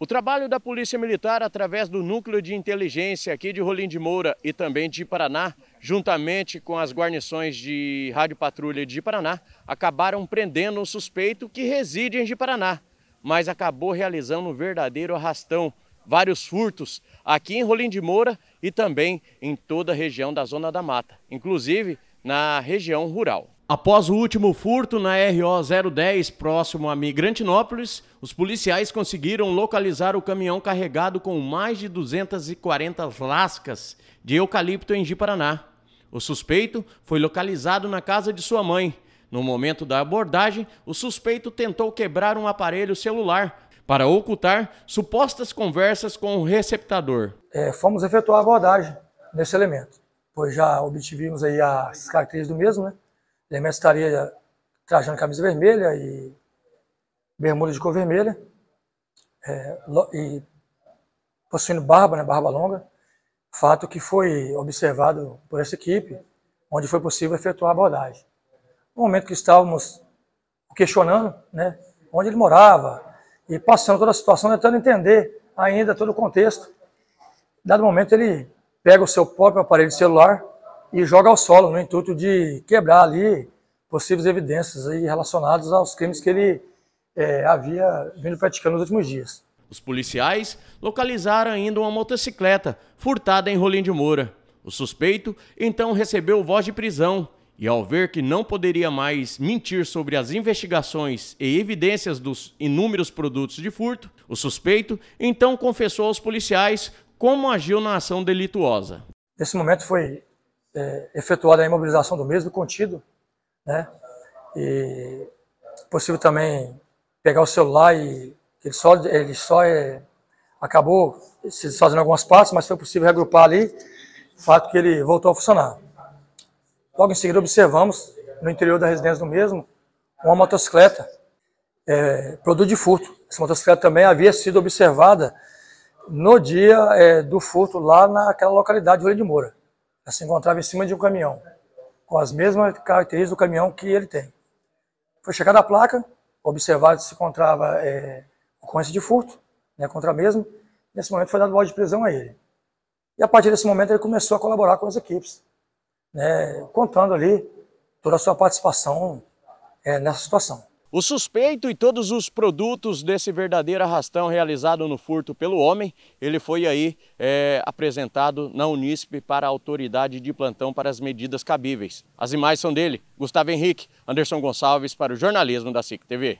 O trabalho da Polícia Militar, através do Núcleo de Inteligência aqui de Rolim de Moura e também de Paraná, juntamente com as guarnições de Rádio Patrulha de Paraná, acabaram prendendo o suspeito que reside em Paraná, mas acabou realizando um verdadeiro arrastão, vários furtos aqui em Rolim de Moura e também em toda a região da Zona da Mata, inclusive na região rural. Após o último furto na RO 010, próximo a Migrantinópolis, os policiais conseguiram localizar o caminhão carregado com mais de 240 lascas de eucalipto em Ji-Paraná. O suspeito foi localizado na casa de sua mãe. No momento da abordagem, o suspeito tentou quebrar um aparelho celular para ocultar supostas conversas com o receptador. É, fomos efetuar a abordagem nesse elemento, pois já obtivemos aí as características do mesmo, né? Lemes estaria trajando camisa vermelha e bermuda de cor vermelha, é, e possuindo barba, né, barba longa, fato que foi observado por essa equipe, onde foi possível efetuar a abordagem. No momento que estávamos questionando né, onde ele morava, e passando toda a situação, tentando entender ainda todo o contexto. Dado momento, ele pega o seu próprio aparelho celular, e joga ao solo no intuito de quebrar ali possíveis evidências aí relacionadas aos crimes que ele é, havia vindo praticando nos últimos dias. Os policiais localizaram ainda uma motocicleta furtada em Rolim de Moura. O suspeito então recebeu voz de prisão e, ao ver que não poderia mais mentir sobre as investigações e evidências dos inúmeros produtos de furto, o suspeito então confessou aos policiais como agiu na ação delituosa. Nesse momento foi é, efetuada a imobilização do mesmo, contido, né? E possível também pegar o celular e ele só, ele só é, acabou se desfazendo algumas partes, mas foi possível reagrupar ali, fato que ele voltou a funcionar. Logo em seguida observamos, no interior da residência do mesmo, uma motocicleta, é, produto de furto. Essa motocicleta também havia sido observada no dia é, do furto lá naquela localidade de Olho de Moura se encontrava em cima de um caminhão, com as mesmas características do caminhão que ele tem. Foi checada a placa, observado se encontrava é, ocorrência de furto, né, contra a mesma, nesse momento foi dado voz de prisão a ele. E a partir desse momento ele começou a colaborar com as equipes, né, contando ali toda a sua participação é, nessa situação. O suspeito e todos os produtos desse verdadeiro arrastão realizado no furto pelo homem, ele foi aí é, apresentado na Unisp para a autoridade de plantão para as medidas cabíveis. As imagens são dele, Gustavo Henrique, Anderson Gonçalves para o jornalismo da SIC TV.